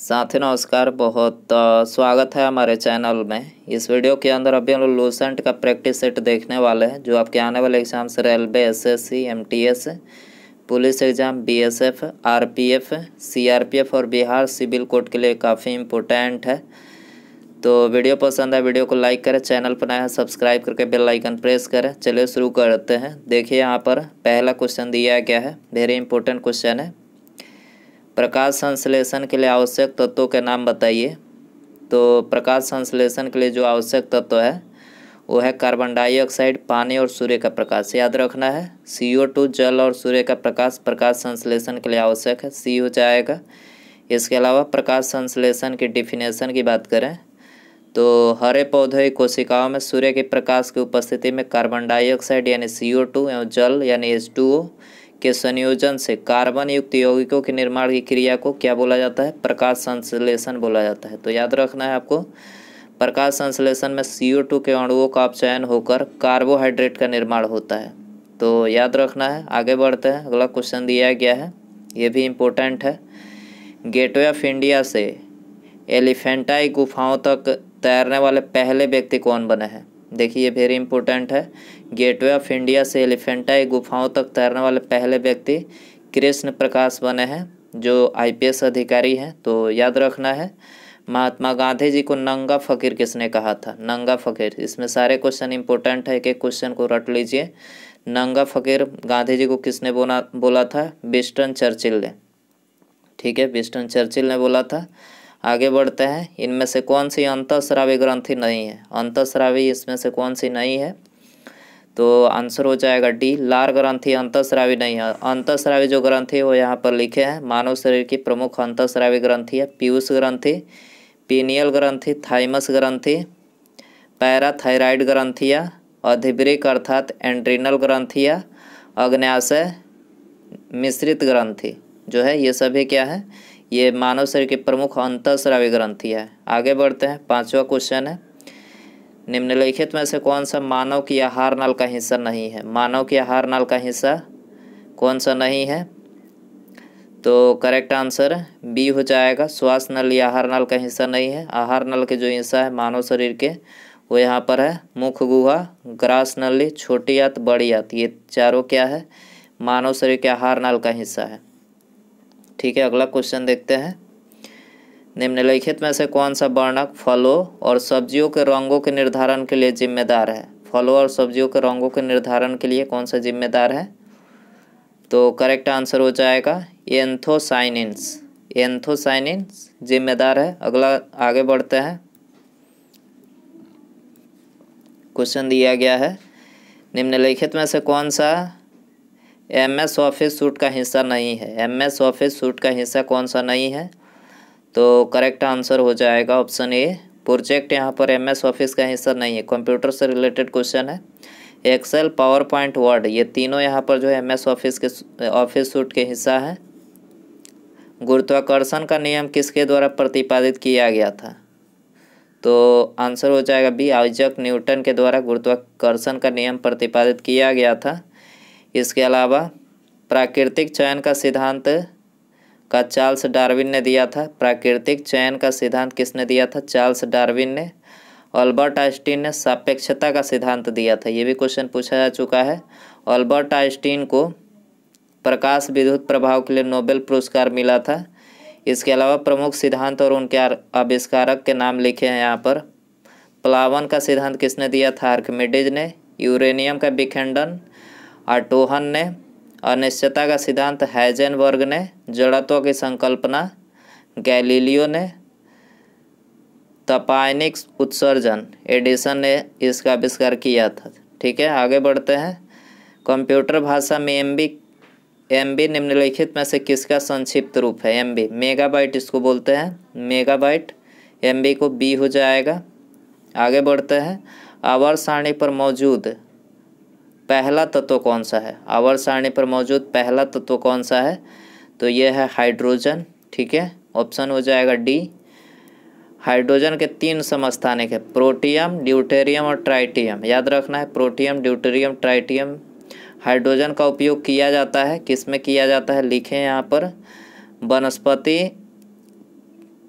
साथी नमस्कार बहुत स्वागत है हमारे चैनल में इस वीडियो के अंदर अभी हम लोग लूसेंट का प्रैक्टिस सेट देखने वाले हैं जो आपके आने वाले एग्जाम से railway SSC MTS police exam BSF RPF CRPF और बिहार सिविल कोर्ट के लिए काफ़ी इम्पोर्टेंट है तो वीडियो पसंद है वीडियो को लाइक करें चैनल पर नया सब्सक्राइब करके बेल आइकन प्रेस करें चलिए शुरू करते हैं देखिए यहाँ पर पहला क्वेश्चन दिया गया है वेरी इंपॉर्टेंट क्वेश्चन है प्रकाश संश्लेषण के लिए आवश्यक तत्वों के नाम बताइए तो प्रकाश संश्लेषण के लिए जो आवश्यक तत्व है वो है कार्बन डाइऑक्साइड पानी और सूर्य का प्रकाश याद रखना है सी ओ टू जल और सूर्य का प्रकाश प्रकाश संश्लेषण के लिए आवश्यक है सी हो जाएगा इसके अलावा प्रकाश संश्लेषण की डिफिनेशन की बात करें तो हरे पौधे कोशिकाओं में सूर्य के प्रकाश की उपस्थिति में कार्बन डाइऑक्साइड यानी सी ओ टू एवं जल यानी एच टू ओ के संयोजन से कार्बन युक्त यौगिकों के निर्माण की क्रिया को क्या बोला जाता है प्रकाश संश्लेषण बोला जाता है तो याद रखना है आपको प्रकाश संश्लेषण में सी के अणुओं का अपचयन होकर कार्बोहाइड्रेट का निर्माण होता है तो याद रखना है आगे बढ़ते हैं अगला क्वेश्चन दिया गया है ये भी इम्पोर्टेंट है गेटवे ऑफ इंडिया से एलिफेंटाई गुफाओं तक तैरने वाले पहले व्यक्ति कौन बने हैं देखिए वेरी इंपॉर्टेंट है गेटवे ऑफ इंडिया से एलिफेंटाई गुफाओं तक तैरने वाले पहले व्यक्ति कृष्ण प्रकाश बने हैं जो आईपीएस अधिकारी हैं तो याद रखना है महात्मा गांधी जी को नंगा फ़कीर किसने कहा था नंगा फ़कीर इसमें सारे क्वेश्चन इंपॉर्टेंट है एक एक क्वेश्चन को रट लीजिए नंगा फ़कीर गांधी जी को किसने बोला बोला था बिस्टन चर्चिल ने ठीक है बिस्टन चर्चिल ने बोला था आगे बढ़ते हैं इनमें से कौन सी श्रावी ग्रंथि नहीं है श्रावी इसमें से कौन सी नहीं है तो आंसर हो जाएगा डी लार ग्रंथि श्रावी नहीं है श्रावी जो ग्रंथि वो यहाँ पर लिखे हैं मानव शरीर की प्रमुख श्रावी ग्रंथि है पीयूष ग्रंथि पीनियल ग्रंथि थाइमस ग्रंथि पैराथायराइड ग्रंथिया अधिवृक अर्थात एंड्रीनल ग्रंथिया अग्नाशय मिश्रित ग्रंथि जो है ये सभी क्या है ये मानव शरीर के प्रमुख अंतःस्रावी ग्रंथि है आगे बढ़ते हैं पांचवा क्वेश्चन है निम्नलिखित में से कौन सा मानव की आहार नाल का हिस्सा नहीं है मानव की आहार नाल का हिस्सा कौन सा नहीं है तो करेक्ट आंसर बी हो जाएगा श्वास नल या आहार नल का हिस्सा नहीं है आहार नल के जो हिस्सा है मानव शरीर के वो यहाँ पर है मुख गुहा ग्रास नली छोटी यात बड़ी यात ये चारों क्या है मानव शरीर के आहार नल का हिस्सा है ठीक है अगला क्वेश्चन देखते हैं निम्नलिखित में से कौन सा वर्णक फलों और सब्जियों के रंगों के निर्धारण के लिए जिम्मेदार है फलों और सब्जियों के रंगों के निर्धारण के लिए कौन सा जिम्मेदार है तो करेक्ट आंसर हो जाएगा एंथोसाइनिन्स एंथोसाइनिन्स जिम्मेदार है अगला आगे बढ़ते हैं क्वेश्चन दिया गया है निम्नलिखित में से कौन सा एम एस ऑफिस सूट का हिस्सा नहीं है एम एस ऑफिस सूट का हिस्सा कौन सा नहीं है तो करेक्ट आंसर हो जाएगा ऑप्शन ए प्रोजेक्ट यहाँ पर एम एस ऑफिस का हिस्सा नहीं है कंप्यूटर से रिलेटेड क्वेश्चन है एक्सेल पावर पॉइंट वर्ड ये तीनों यहाँ पर जो है एम एस ऑफिस के ऑफिस सूट के हिस्सा है गुरुत्वाकर्षण का नियम किसके द्वारा प्रतिपादित किया गया था तो आंसर हो जाएगा बी आइजक न्यूटन के द्वारा गुरुत्वाकर्षण का नियम प्रतिपादित किया गया था इसके अलावा प्राकृतिक चयन का सिद्धांत का चार्ल्स डार्विन ने दिया था प्राकृतिक चयन का सिद्धांत किसने दिया था चार्ल्स डार्विन ने अल्बर्ट आइंस्टीन ने सापेक्षता का सिद्धांत दिया था ये भी क्वेश्चन पूछा जा चुका है अल्बर्ट आइंस्टीन को प्रकाश विद्युत प्रभाव के लिए नोबेल पुरस्कार मिला था इसके अलावा प्रमुख सिद्धांत और उनके आविष्कारक के नाम लिखे हैं यहाँ पर प्लावन का सिद्धांत किसने दिया था आर्कमेडिज ने यूरेनियम का विखंडन आटोहन ने अनिश्चयता का सिद्धांत हैजेनबर्ग ने जड़त्व की संकल्पना गैलीलियो ने तपायनिक उत्सर्जन एडिसन ने इसका आविष्कार किया था ठीक है आगे बढ़ते हैं कंप्यूटर भाषा में एम बी एम बी निम्नलिखित में से किसका संक्षिप्त रूप है एम बी मेगाबाइट इसको बोलते हैं मेगाबाइट एम बी को बी हो जाएगा आगे बढ़ते हैं आवर सारणी पर मौजूद पहला तत्व कौन सा है आवर सारणी पर मौजूद पहला तत्व कौन सा है तो यह है हाइड्रोजन ठीक है ऑप्शन हो जाएगा डी हाइड्रोजन के तीन समस्थानिक है प्रोटियम ड्यूटेरियम और ट्राइटियम याद रखना है प्रोटियम ड्यूटेरियम ट्राइटियम हाइड्रोजन का उपयोग किया जाता है किस में किया जाता है लिखें यहाँ पर वनस्पति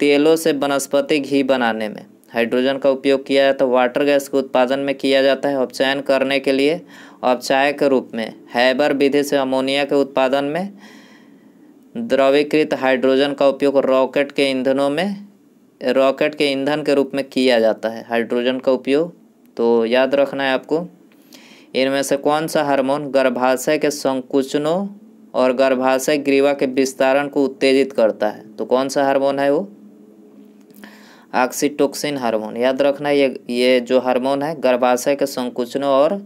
तेलों से वनस्पति घी बनाने में हाइड्रोजन का उपयोग किया जाता है वाटर गैस के उत्पादन में किया जाता है और चयन करने के लिए अपचाय के रूप में हैबर विधि से अमोनिया के उत्पादन में द्रवीकृत हाइड्रोजन का उपयोग रॉकेट के ईंधनों में रॉकेट के ईंधन के रूप में किया जाता है हाइड्रोजन का उपयोग तो याद रखना है आपको इनमें से कौन सा हार्मोन गर्भाशय के संकुचनों और गर्भाशय ग्रीवा के विस्तारण को उत्तेजित करता है तो कौन सा हार्मोन है वो ऑक्सीटोक्सिन हार्मोन याद रखना है ये ये जो हार्मोन है गर्भाशय के संकुचनों और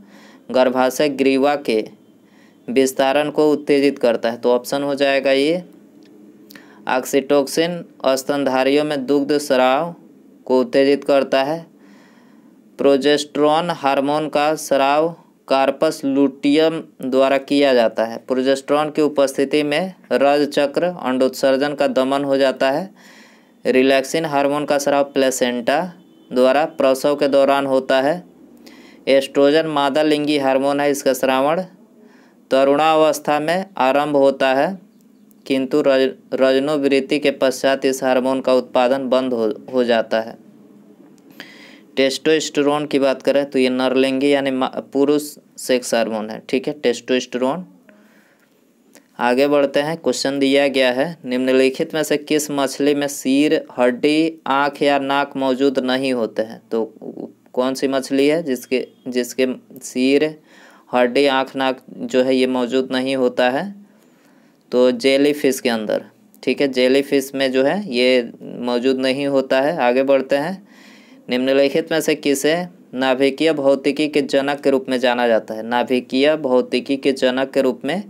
गर्भाशय ग्रीवा के विस्तारण को उत्तेजित करता है तो ऑप्शन हो जाएगा ये ऑक्सीटोक्सिन स्तनधारियों में दुग्ध स्राव को उत्तेजित करता है प्रोजेस्ट्रॉन हार्मोन का स्राव कार्पस लुटियम द्वारा किया जाता है प्रोजेस्ट्रॉन की उपस्थिति में रज चक्र अंडोत्सर्जन का दमन हो जाता है रिलैक्सिन हार्मोन का स्राव प्लेसेंटा द्वारा प्रसव के दौरान होता है एस्ट्रोजन मादा लिंगी हार्मोन है इसका श्रावण तरुणावस्था तो में आरंभ होता है किंतु रज रजनोवृत्ति के पश्चात इस हार्मोन का उत्पादन बंद हो हो जाता है टेस्टोस्टेरोन की बात करें तो ये नरलिंगी यानी पुरुष सेक्स हार्मोन है ठीक है टेस्टोस्टेरोन आगे बढ़ते हैं क्वेश्चन दिया गया है निम्नलिखित में से किस मछली में सिर हड्डी आँख या नाक मौजूद नहीं होते हैं तो कौन सी मछली है जिसके जिसके सिर हड्डी आँख नाक जो है ये मौजूद नहीं होता है तो जेली फिश के अंदर ठीक है जेली फिश में जो है ये मौजूद नहीं होता है आगे बढ़ते हैं निम्नलिखित में से किसे नाभिकीय भौतिकी के जनक के रूप में जाना जाता है नाभिकीय भौतिकी के जनक के रूप में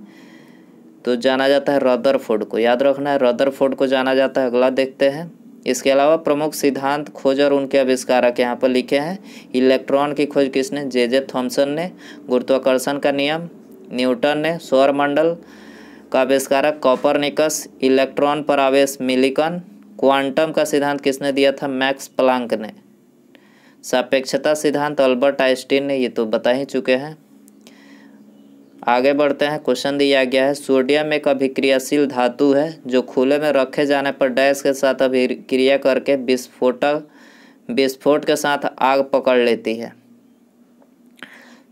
तो जाना जाता है रदरफोर्ड को याद रखना है रदरफोर्ड को जाना जाता है अगला देखते हैं इसके अलावा प्रमुख सिद्धांत खोज और उनके आविष्कारक यहाँ पर लिखे हैं इलेक्ट्रॉन की खोज किसने जे जे थॉम्सन ने गुरुत्वाकर्षण का नियम न्यूटन ने मंडल का आविष्कारक कॉपर निकस इलेक्ट्रॉन पर आवेश मिलिकन क्वांटम का सिद्धांत किसने दिया था मैक्स प्लांक ने सापेक्षता सिद्धांत अल्बर्ट आइंस्टीन ने ये तो बता ही चुके हैं आगे बढ़ते हैं क्वेश्चन दिया गया है सोडियम एक अभिक्रियाशील धातु है जो खुले में रखे जाने पर डैश के साथ अभिक्रिया करके विस्फोटक विस्फोट के साथ आग पकड़ लेती है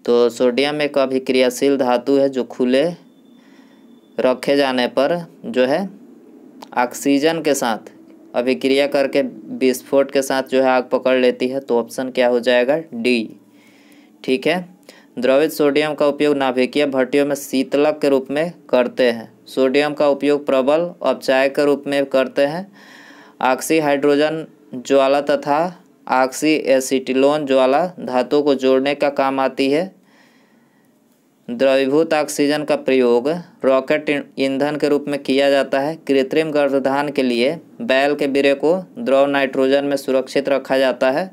तो सोडियम एक अभिक्रियाशील धातु है जो खुले रखे जाने पर जो है ऑक्सीजन के साथ अभिक्रिया करके विस्फोट के साथ जो है आग पकड़ लेती है तो ऑप्शन क्या हो जाएगा डी ठीक है द्रवित सोडियम का उपयोग नाभिकीय भट्टियों में शीतलक के रूप में करते हैं सोडियम का उपयोग प्रबल अपचाय के रूप में करते हैं ऑक्सी हाइड्रोजन ज्वाला तथा ऑक्सी एसिटिलोन ज्वाला धातु को जोड़ने का काम आती है द्रवीभूत ऑक्सीजन का प्रयोग रॉकेट ईंधन के रूप में किया जाता है कृत्रिम गर्भधान के लिए बैल के बिरे को द्रव नाइट्रोजन में सुरक्षित रखा जाता है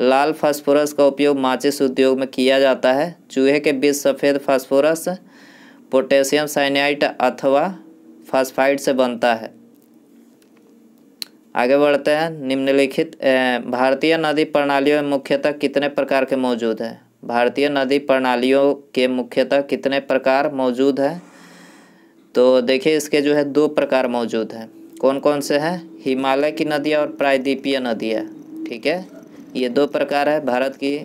लाल फास्फोरस का उपयोग माचिस उद्योग में किया जाता है चूहे के बीच सफ़ेद फास्फोरस पोटेशियम साइनाइट अथवा फास्फाइड से बनता है आगे बढ़ते हैं निम्नलिखित भारतीय नदी प्रणालियों में मुख्यतः कितने प्रकार के मौजूद हैं भारतीय नदी प्रणालियों के मुख्यतः कितने प्रकार मौजूद हैं तो देखिए इसके जो है दो प्रकार मौजूद हैं कौन कौन से हैं हिमालय की नदियाँ और प्रायद्वीपीय नदियाँ ठीक है ये दो प्रकार है भारत की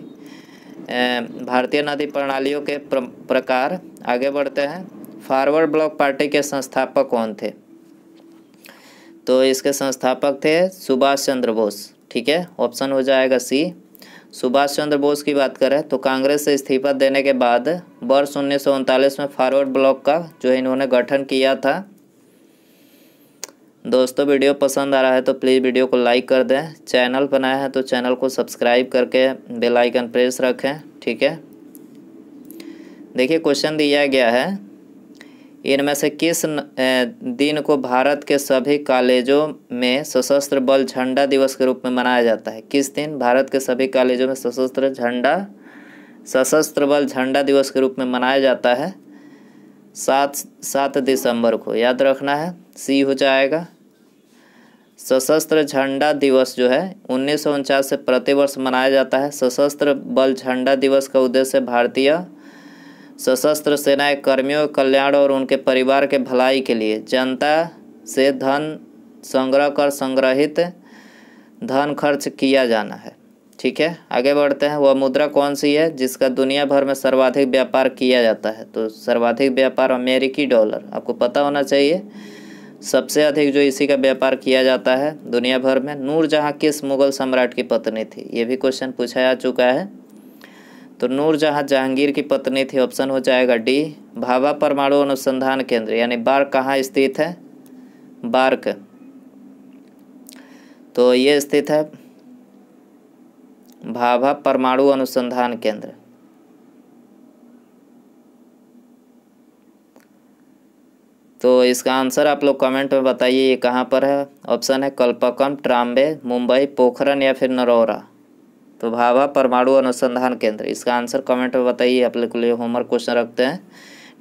भारतीय नदी प्रणालियों के प्र, प्रकार आगे बढ़ते हैं फॉरवर्ड ब्लॉक पार्टी के संस्थापक कौन थे तो इसके संस्थापक थे सुभाष चंद्र बोस ठीक है ऑप्शन हो जाएगा सी सुभाष चंद्र बोस की बात करें तो कांग्रेस से इस्तीफा देने के बाद वर्ष उन्नीस में फॉरवर्ड ब्लॉक का जो इन्होंने गठन किया था दोस्तों वीडियो पसंद आ रहा है तो प्लीज़ वीडियो को लाइक कर दें चैनल बनाया है तो चैनल को सब्सक्राइब करके बेल आइकन प्रेस रखें ठीक है देखिए क्वेश्चन दिया गया है इनमें से किस दिन को भारत के सभी कॉलेजों में सशस्त्र बल झंडा दिवस के रूप में मनाया जाता है किस दिन भारत के सभी कॉलेजों में सशस्त्र झंडा सशस्त्र बल झंडा दिवस के रूप में मनाया जाता है सात सात दिसंबर को याद रखना है सी हो जाएगा सशस्त्र झंडा दिवस जो है उन्नीस से प्रतिवर्ष मनाया जाता है सशस्त्र बल झंडा दिवस का उद्देश्य भारतीय सशस्त्र सेना कर्मियों कल्याण और उनके परिवार के भलाई के लिए जनता से धन संग्रह कर संग्रहित धन खर्च किया जाना है ठीक है आगे बढ़ते हैं वह मुद्रा कौन सी है जिसका दुनिया भर में सर्वाधिक व्यापार किया जाता है तो सर्वाधिक व्यापार अमेरिकी डॉलर आपको पता होना चाहिए सबसे अधिक जो इसी का व्यापार किया जाता है दुनिया भर में नूरजहाँ किस मुगल सम्राट की पत्नी थी ये भी क्वेश्चन पूछा जा चुका है तो नूरजहाँ जहांगीर की पत्नी थी ऑप्शन हो जाएगा डी भाभा परमाणु अनुसंधान केंद्र यानी बार्क कहाँ स्थित है बार्क तो ये स्थित है भाभा परमाणु अनुसंधान केंद्र तो इसका आंसर आप लोग कमेंट में बताइए ये कहाँ पर है ऑप्शन है कल्पकम ट्राम्बे मुंबई पोखरन या फिर नरौरा तो भाभा परमाणु अनुसंधान केंद्र इसका आंसर कमेंट में बताइए आप लोग के लिए होमवर्क क्वेश्चन रखते हैं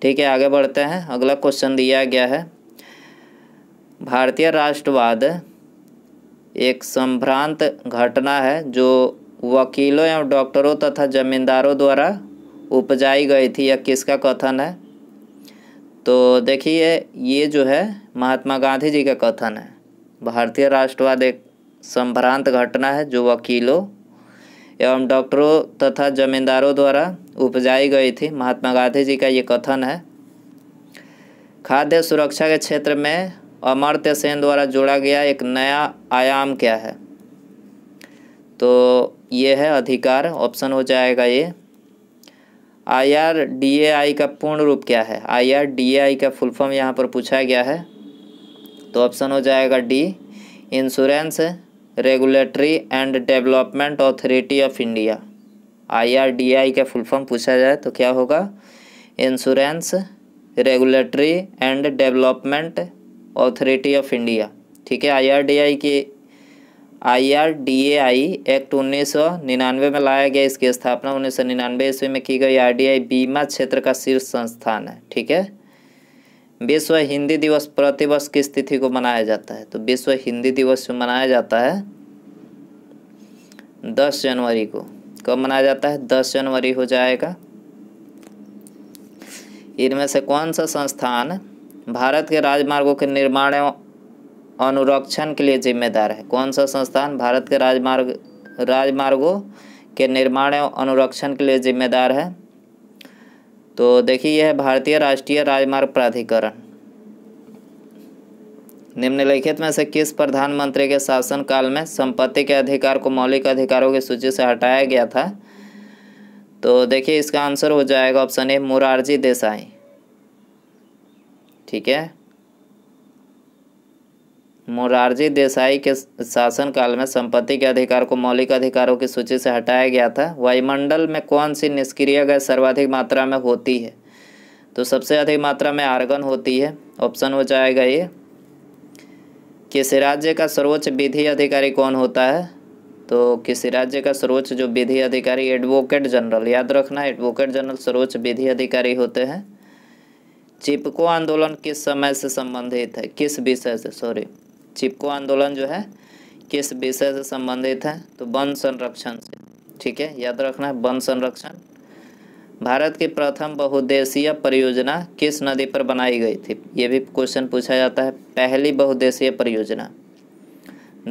ठीक है आगे बढ़ते हैं अगला क्वेश्चन दिया गया है भारतीय राष्ट्रवाद एक संभ्रांत घटना है जो वकीलों एवं डॉक्टरों तथा जमींदारों द्वारा उपजाई गई थी यह किसका कथन है तो देखिए ये जो है महात्मा गांधी जी का कथन है भारतीय राष्ट्रवाद एक संभ्रांत घटना है जो वकीलों एवं डॉक्टरों तथा जमींदारों द्वारा उपजाई गई थी महात्मा गांधी जी का ये कथन है खाद्य सुरक्षा के क्षेत्र में अमर्त्य सेन द्वारा जोड़ा गया एक नया आयाम क्या है तो ये है अधिकार ऑप्शन हो जाएगा ये आई का पूर्ण रूप क्या है आई का फुल फॉर्म यहाँ पर पूछा गया है तो ऑप्शन हो जाएगा D insurance regulatory and development authority of India I का फुल फॉर्म पूछा जाए तो क्या होगा insurance regulatory and development authority of India ठीक है आई की आईआरडीएआई एक्ट उन्नीस सौ निन्यानवे में लाया गया इसकी स्थापना उन्नीस सौ निन्यानवे ईस्वी में की गई आरडीआई बीमा क्षेत्र का शीर्ष संस्थान है ठीक है विश्व हिंदी दिवस प्रतिवर्ष किस तिथि को मनाया जाता है तो विश्व हिंदी दिवस मनाया जाता है दस जनवरी को कब मनाया जाता है दस जनवरी हो जाएगा इनमें से कौन सा संस्थान भारत के राजमार्गों के निर्माण एवं अनुरक्षण के लिए जिम्मेदार है कौन सा संस्थान भारत के राजमार्ग राजमार्गों के निर्माण एवं अनुरक्षण के लिए जिम्मेदार है तो देखिए यह भारतीय राष्ट्रीय राजमार्ग प्राधिकरण निम्नलिखित में से किस प्रधानमंत्री के शासनकाल में संपत्ति के अधिकार को मौलिक अधिकारों की सूची से हटाया गया था तो देखिए इसका आंसर हो जाएगा ऑप्शन ए मुरारजी देसाई ठीक है मोरारजी देसाई के शासनकाल में संपत्ति के अधिकार को मौलिक अधिकारों की सूची से हटाया गया था वायुमंडल में कौन सी निष्क्रिय गैस सर्वाधिक मात्रा में होती है तो सबसे अधिक मात्रा में आर्गन होती है ऑप्शन हो जाएगा ये किसी राज्य का सर्वोच्च विधि अधिकारी कौन होता है तो किसी राज्य का सर्वोच्च जो विधि अधिकारी एडवोकेट जनरल याद रखना एडवोकेट जनरल सर्वोच्च विधि अधिकारी होते हैं चिपको आंदोलन किस समय से संबंधित है किस विषय से सॉरी चिपको आंदोलन जो है किस विषय से संबंधित है तो वन संरक्षण से ठीक है याद रखना है वन संरक्षण भारत की प्रथम बहुद्देशीय परियोजना किस नदी पर बनाई गई थी ये भी क्वेश्चन पूछा जाता है पहली बहुद्देशीय परियोजना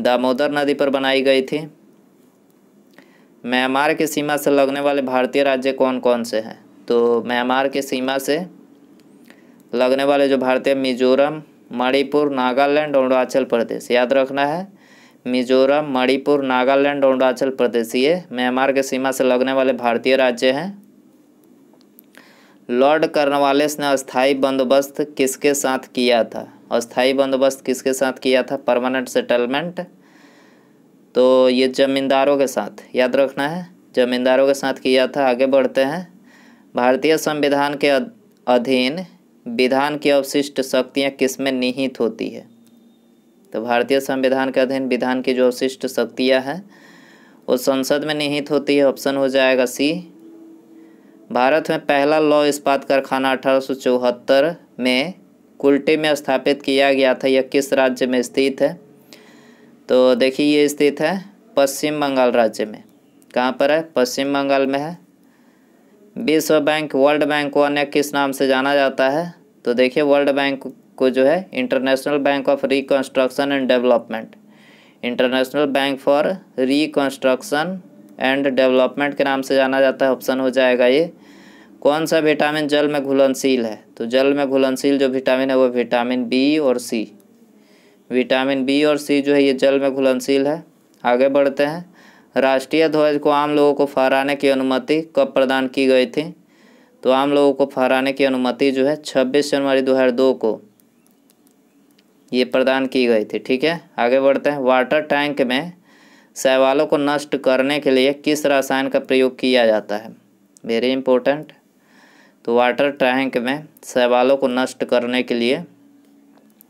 दामोदर नदी पर बनाई गई थी म्यांमार की सीमा से लगने वाले भारतीय राज्य कौन कौन से हैं तो म्यांमार की सीमा से लगने वाले जो भारतीय मिजोरम मणिपुर नागालैंड अरुणाचल प्रदेश याद रखना है मिजोरम मणिपुर नागालैंड अरुणाचल प्रदेश ये म्यांमार के सीमा से लगने वाले भारतीय राज्य हैं लॉर्ड कर्नवालिस ने अस्थाई बंदोबस्त किसके साथ किया था अस्थाई बंदोबस्त किसके साथ किया था परमानेंट सेटलमेंट तो ये जमींदारों के साथ याद रखना है जमींदारों के साथ किया था आगे बढ़ते हैं भारतीय संविधान के अधीन विधान की अवशिष्ट शक्तियाँ किसमें निहित होती है तो भारतीय संविधान के अधीन विधान की जो अवशिष्ट शक्तियाँ हैं वो संसद में निहित होती है ऑप्शन हो जाएगा सी भारत में पहला लॉ इस्पात कारखाना अठारह में कुल्टे में स्थापित किया गया था यह किस राज्य में स्थित है तो देखिए ये स्थित है पश्चिम बंगाल राज्य में कहाँ पर है पश्चिम बंगाल में है विश्व बैंक वर्ल्ड बैंक को अन्य किस नाम से जाना जाता है तो देखिए वर्ल्ड बैंक को जो है international bank of reconstruction and development international bank for reconstruction and development के नाम से जाना जाता है ऑप्शन हो जाएगा ये कौन सा विटामिन जल में घुलनशील है तो जल में घुलनशील जो विटामिन है वो विटामिन बी और सी विटामिन बी और सी जो है ये जल में घुलनशील है आगे बढ़ते हैं राष्ट्रीय ध्वज को आम लोगों को फहराने की अनुमति कब प्रदान की गई थी तो आम लोगों को फहराने की अनुमति जो है 26 जनवरी 2002 को ये प्रदान की गई थी ठीक है आगे बढ़ते हैं वाटर टैंक में शैवालों को नष्ट करने के लिए किस रसायन का प्रयोग किया जाता है वेरी इंपॉर्टेंट तो वाटर टैंक में शैवालों को नष्ट करने के लिए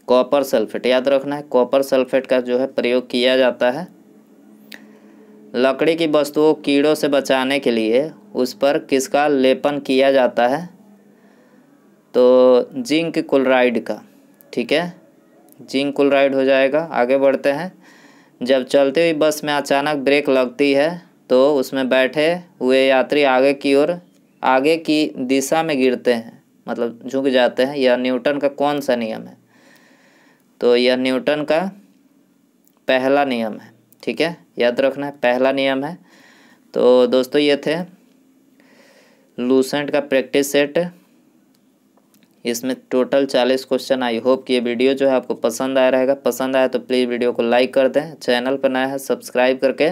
कॉपर सल्फेट याद रखना है कॉपर सल्फेट का जो है प्रयोग किया जाता है लकड़ी की वस्तुओं कीड़ों से बचाने के लिए उस पर किसका लेपन किया जाता है तो जिंक क्लोराइड का ठीक है जिंक क्लोराइड हो जाएगा आगे बढ़ते हैं जब चलती हुई बस में अचानक ब्रेक लगती है तो उसमें बैठे हुए यात्री आगे की ओर आगे की दिशा में गिरते हैं मतलब झुक जाते हैं यह न्यूटन का कौन सा नियम है तो यह न्यूटन का पहला नियम है ठीक है याद रखना है पहला नियम है तो दोस्तों ये थे लूसेंट का प्रैक्टिस सेट इसमें टोटल चालीस क्वेश्चन आई होप कि ये वीडियो जो है आपको पसंद आया रहेगा पसंद आया तो प्लीज़ वीडियो को लाइक कर दें चैनल पर नया है सब्सक्राइब करके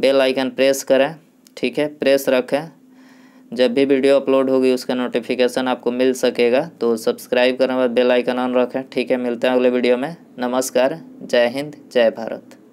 बेल आइकन प्रेस करें ठीक है प्रेस रखें जब भी वीडियो अपलोड होगी उसका नोटिफिकेशन आपको मिल सकेगा तो सब्सक्राइब करने के बाद बेल आइकन ऑन रखें ठीक है मिलते हैं अगले वीडियो में नमस्कार जय हिंद जय भारत